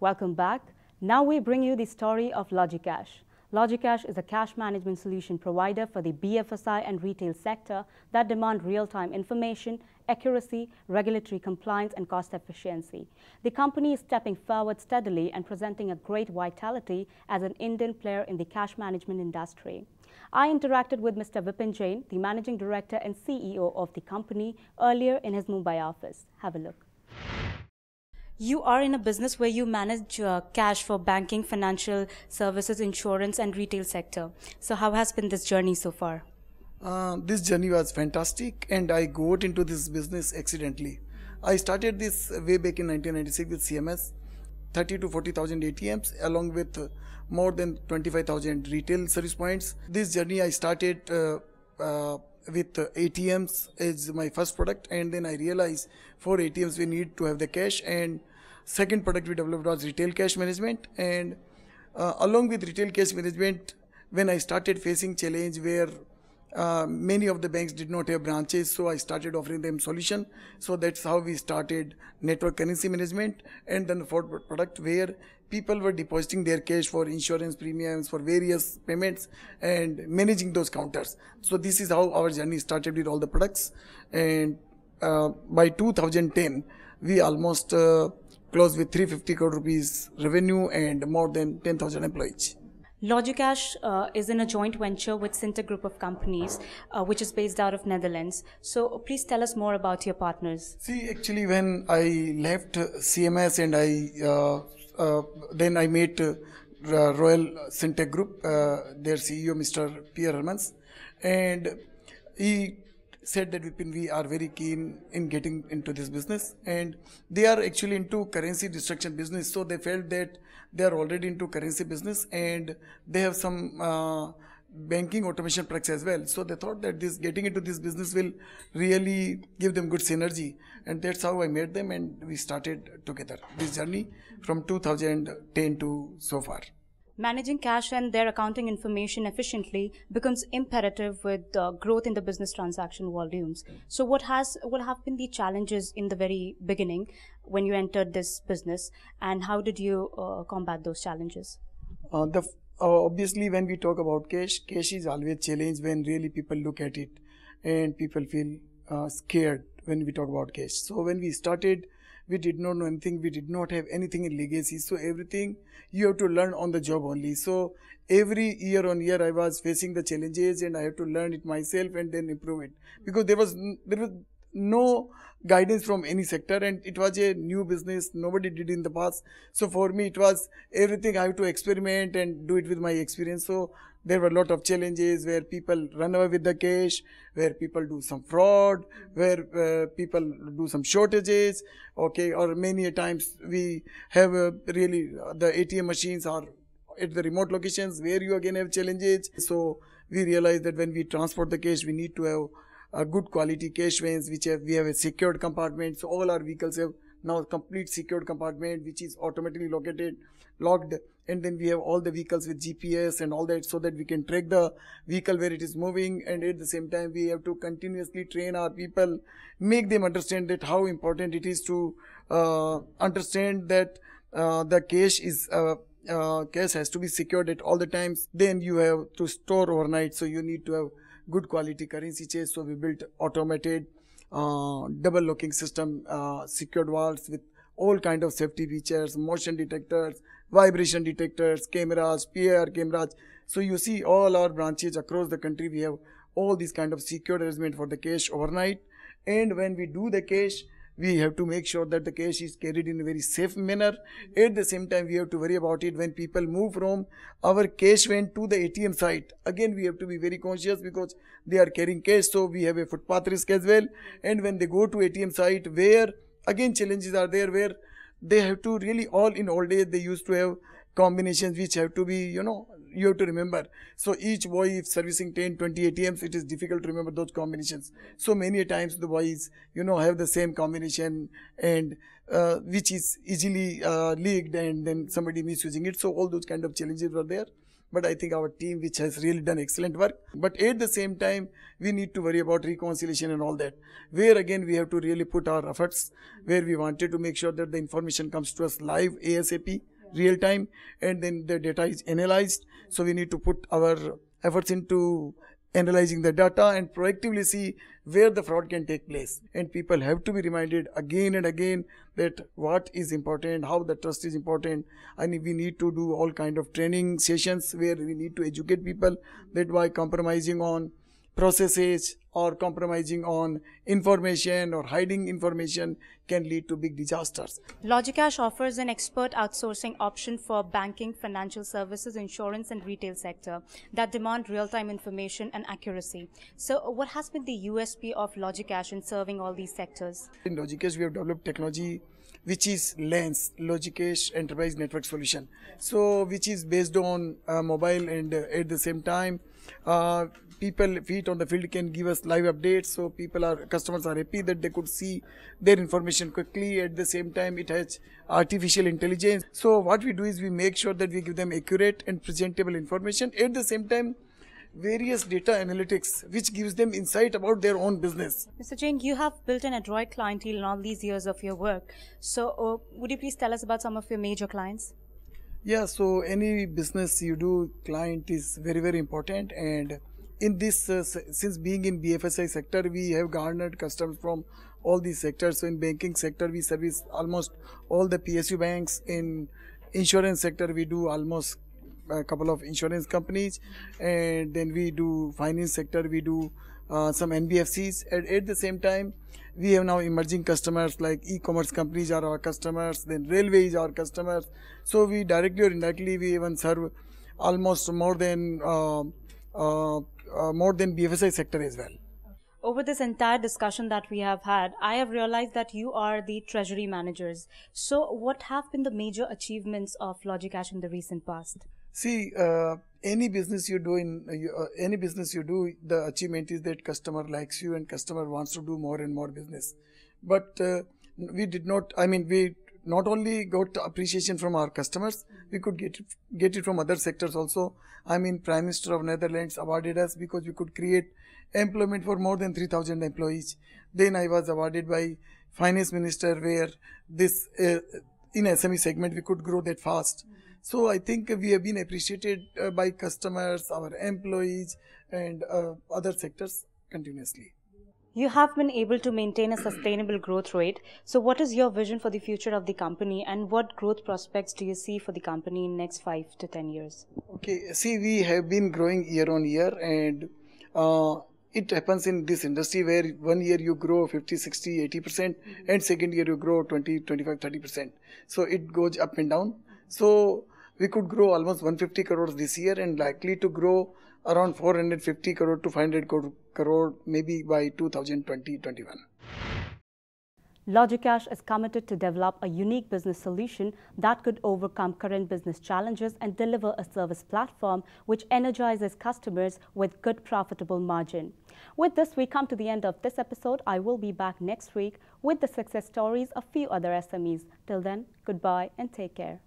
Welcome back. Now we bring you the story of Logicash. Logicash is a cash management solution provider for the BFSI and retail sector that demand real-time information, accuracy, regulatory compliance, and cost efficiency. The company is stepping forward steadily and presenting a great vitality as an Indian player in the cash management industry. I interacted with Mr. Vipin Jain, the managing director and CEO of the company, earlier in his Mumbai office. Have a look you are in a business where you manage uh, cash for banking, financial services, insurance, and retail sector. So, how has been this journey so far? Uh, this journey was fantastic, and I got into this business accidentally. I started this way back in 1996 with CMS, 30 to 40,000 ATMs, along with uh, more than 25,000 retail service points. This journey I started. Uh, uh with ATMs as my first product and then I realized for ATMs we need to have the cash and second product we developed was retail cash management and uh, along with retail cash management when i started facing challenge where uh, many of the banks did not have branches so i started offering them solution so that's how we started network currency management and then the fourth product where people were depositing their cash for insurance premiums for various payments and managing those counters so this is how our journey started with all the products and uh, by 2010 we almost uh, close with 350 crore rupees revenue and more than 10,000 employees. Logicash uh, is in a joint venture with Cinta Group of companies, uh, which is based out of Netherlands. So please tell us more about your partners. See, actually, when I left CMS and I uh, uh, then I met uh, Royal Cinta Group, uh, their CEO, Mr. Pierre Hermans, and he said that Vipin, we are very keen in getting into this business and they are actually into currency destruction business. So they felt that they are already into currency business and they have some uh, banking automation products as well. So they thought that this getting into this business will really give them good synergy. And that's how I met them and we started together this journey from 2010 to so far. Managing cash and their accounting information efficiently becomes imperative with uh, growth in the business transaction volumes. So, what has what have been the challenges in the very beginning when you entered this business, and how did you uh, combat those challenges? Uh, the uh, obviously, when we talk about cash, cash is always challenge when really people look at it, and people feel uh, scared when we talk about cash. So, when we started we did not know anything we did not have anything in legacy so everything you have to learn on the job only so every year on year i was facing the challenges and i have to learn it myself and then improve it because there was there was no guidance from any sector and it was a new business nobody did in the past so for me it was everything i have to experiment and do it with my experience so there were a lot of challenges where people run away with the cash, where people do some fraud, where uh, people do some shortages, okay, or many times we have uh, really uh, the ATM machines are at the remote locations where you again have challenges. So we realize that when we transport the cash, we need to have a good quality cash vans which have we have a secured compartment. So all our vehicles have now complete secured compartment which is automatically located locked and then we have all the vehicles with gps and all that so that we can track the vehicle where it is moving and at the same time we have to continuously train our people make them understand that how important it is to uh, understand that uh, the cache is uh, uh, cache has to be secured at all the times then you have to store overnight so you need to have good quality currency chase so we built automated uh, double locking system, uh, secured walls with all kind of safety features, motion detectors, vibration detectors, cameras, PIR cameras. So you see all our branches across the country, we have all these kind of secured arrangement for the cache overnight. And when we do the cache, we have to make sure that the cash is carried in a very safe manner. At the same time, we have to worry about it when people move from our cash went to the ATM site. Again, we have to be very conscious because they are carrying cash, so we have a footpath risk as well. And when they go to ATM site, where again challenges are there, where they have to really all in old days they used to have combinations which have to be you know you have to remember. So each boy, if servicing 10, 20 ATMs, it is difficult to remember those combinations. So many times the boys, you know, have the same combination and uh, which is easily uh, leaked and then somebody misusing it. So all those kind of challenges were there. But I think our team, which has really done excellent work. But at the same time, we need to worry about reconciliation and all that. Where again, we have to really put our efforts, where we wanted to make sure that the information comes to us live ASAP real time and then the data is analyzed so we need to put our efforts into analyzing the data and proactively see where the fraud can take place and people have to be reminded again and again that what is important how the trust is important and we need to do all kind of training sessions where we need to educate people that by compromising on processes or compromising on information or hiding information can lead to big disasters. Logicash offers an expert outsourcing option for banking, financial services, insurance and retail sector that demand real-time information and accuracy. So what has been the USP of Logicash in serving all these sectors? In Logicash, we have developed technology which is Lens, Logicash Enterprise Network Solution. So which is based on uh, mobile and uh, at the same time, uh, people feet on the field can give us live updates so people are customers are happy that they could see their information quickly at the same time it has artificial intelligence so what we do is we make sure that we give them accurate and presentable information at the same time various data analytics which gives them insight about their own business. Mr. jing you have built an adroit clientele in all these years of your work. So uh, would you please tell us about some of your major clients? Yeah, so any business you do, client is very, very important and in this, uh, since being in BFSI sector, we have garnered customers from all these sectors. So in banking sector, we service almost all the PSU banks. In insurance sector, we do almost a couple of insurance companies, and then we do finance sector. We do uh, some NBFCs. At, at the same time, we have now emerging customers like e-commerce companies are our customers. Then railway is our customers. So we directly or indirectly we even serve almost more than. Uh, uh, uh, more than BFSI sector as well. Over this entire discussion that we have had, I have realized that you are the treasury managers. So, what have been the major achievements of Logicash in the recent past? See, uh, any business you do in uh, uh, any business you do, the achievement is that customer likes you and customer wants to do more and more business. But uh, we did not. I mean, we not only got appreciation from our customers, we could get it, get it from other sectors also. I mean, Prime Minister of Netherlands awarded us because we could create employment for more than 3,000 employees. Then I was awarded by Finance Minister where this uh, in SME segment we could grow that fast. So I think we have been appreciated uh, by customers, our employees, and uh, other sectors continuously. You have been able to maintain a sustainable growth rate. So what is your vision for the future of the company and what growth prospects do you see for the company in next 5 to 10 years? Okay, see we have been growing year on year and uh, it happens in this industry where one year you grow 50 60 80 percent mm-hmm. and second year you grow 20 25 30 percent so it goes up and down so we could grow almost 150 crores this year and likely to grow around 450 crore to 500 crore maybe by 2020-21. Logicash is committed to develop a unique business solution that could overcome current business challenges and deliver a service platform which energizes customers with good profitable margin. With this, we come to the end of this episode. I will be back next week with the success stories of few other SMEs. Till then, goodbye and take care.